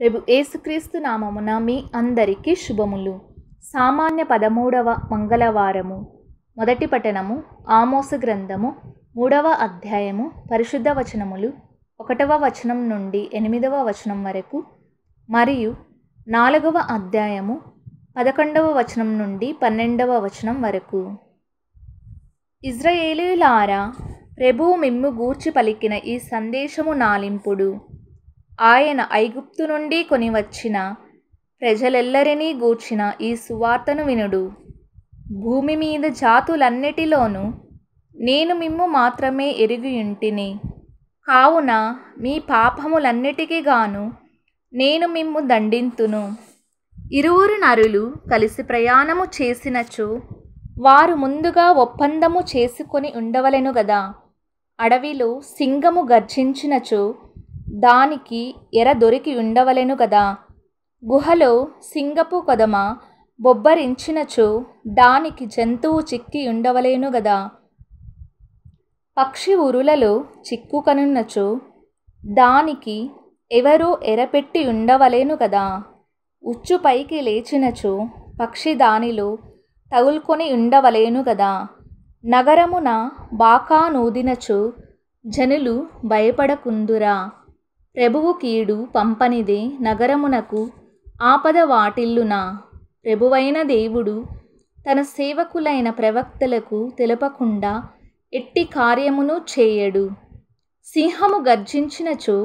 ప్రభు ఏసుక్రీస్తు నామమున మీ అందరికీ శుభములు సామాన్య పదమూడవ మంగళవారము మొదటి పఠనము ఆమోస గ్రంథము మూడవ అధ్యాయము పరిశుద్ధ వచనములు ఒకటవ వచనం నుండి ఎనిమిదవ వచనం వరకు మరియు నాలుగవ అధ్యాయము పదకొండవ వచనం నుండి పన్నెండవ వచనం వరకు ఇజ్రాయేలీలారా ప్రభు మిమ్ము గూర్చి పలికిన ఈ సందేశము నాలింపుడు ఆయన ఐగుప్తు నుండి కొనివచ్చిన ప్రజలెల్లరినీ గూర్చిన ఈ సువార్తను వినుడు భూమి మీద జాతులన్నిటిలోనూ నేను మిమ్ము మాత్రమే ఇంటిని కావున మీ పాపములన్నిటికీ గాను నేను మిమ్ము దండింతును ఇరువురు నరులు కలిసి ప్రయాణము చేసినచో వారు ముందుగా ఒప్పందము చేసుకొని ఉండవలెను గదా అడవిలో సింగము గర్జించినచో దానికి ఎర దొరికి ఉండవలెను కదా గుహలో సింగపు కొదమ బొబ్బరించినచో దానికి జంతువు చిక్కి ఉండవలేను గదా పక్షి ఉరులలో చిక్కుకనున్నచో దానికి ఎవరో ఎరపెట్టి ఉండవలేను కదా ఉచ్చు పైకి లేచినచో పక్షి దానిలో తగులుకొని ఉండవలేను కదా నగరమున బాకా నూదినచో జనులు భయపడకుందురా ప్రభువు కీడు పంపనిదే నగరమునకు ఆపద వాటిల్లునా ప్రభువైన దేవుడు తన సేవకులైన ప్రవక్తలకు తెలపకుండా ఎట్టి కార్యమును చేయడు సింహము గర్జించినచో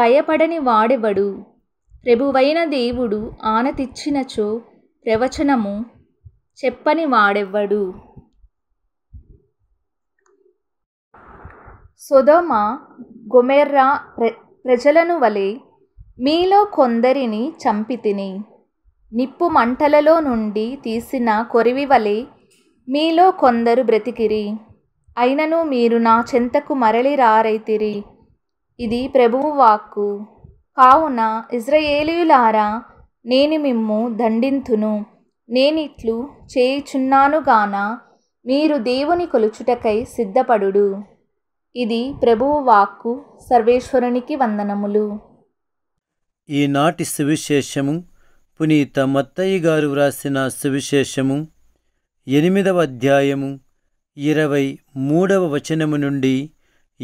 భయపడని వాడెవడు ప్రభువైన దేవుడు ఆనతిచ్చినచో ప్రవచనము చెప్పని వాడెవ్వడు సొదోమ గొమెర్రా ప్రజలను వలె మీలో కొందరిని చంపితిని నిప్పు మంటలలో నుండి తీసిన కొరివి వలె మీలో కొందరు బ్రతికిరి అయినను మీరు నా చెంతకు మరలి రారైతిరి ఇది ప్రభువు వాక్కు కావున ఇజ్రయేలీయులారా నేను మిమ్ము దండింతును నేనిట్లు చేయుచున్నానుగాన మీరు దేవుని కొలుచుటకై సిద్ధపడుడు ఇది ప్రభువు వాక్కు సర్వేశ్వరునికి వందనములు ఈనాటి సువిశేషము పునీత మత్తయ్య గారు వ్రాసిన సువిశేషము ఎనిమిదవ అధ్యాయము ఇరవై మూడవ వచనము నుండి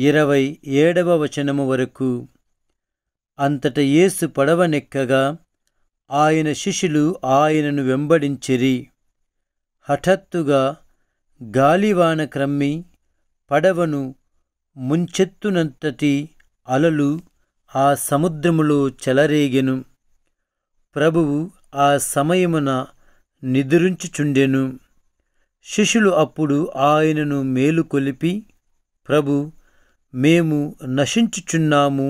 ఇరవై ఏడవ వచనము వరకు అంతట యేసు పడవనెక్కగా ఆయన శిష్యులు ఆయనను వెంబడించిరి హఠత్తుగా గాలివాన క్రమ్మి పడవను ముంచెత్తునంతటి అలలు ఆ సముద్రములో చెలరేగెను ప్రభువు ఆ సమయమున నిదురుంచుచుండెను శిష్యులు అప్పుడు ఆయనను మేలుకొలిపి ప్రభు మేము నశించుచున్నాము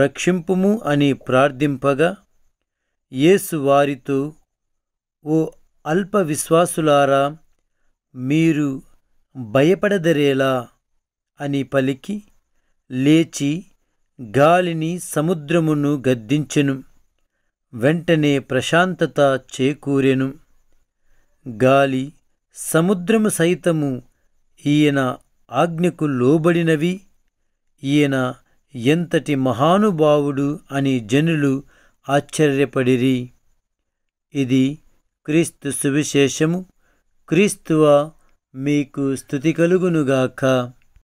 రక్షింపుము అని ప్రార్థింపగా యేసు వారితో ఓ అల్ప విశ్వాసులారా మీరు భయపడదరేలా అని పలికి లేచి గాలిని సముద్రమును గద్దించెను వెంటనే ప్రశాంతత చేకూరెను గాలి సముద్రము సైతము ఈయన ఆజ్ఞకు లోబడినవి ఈయన ఎంతటి మహానుభావుడు అని జనులు ఆశ్చర్యపడిరి ఇది క్రీస్తు సువిశేషము క్రీస్తువ మీకు స్థుతి కలుగునుగాక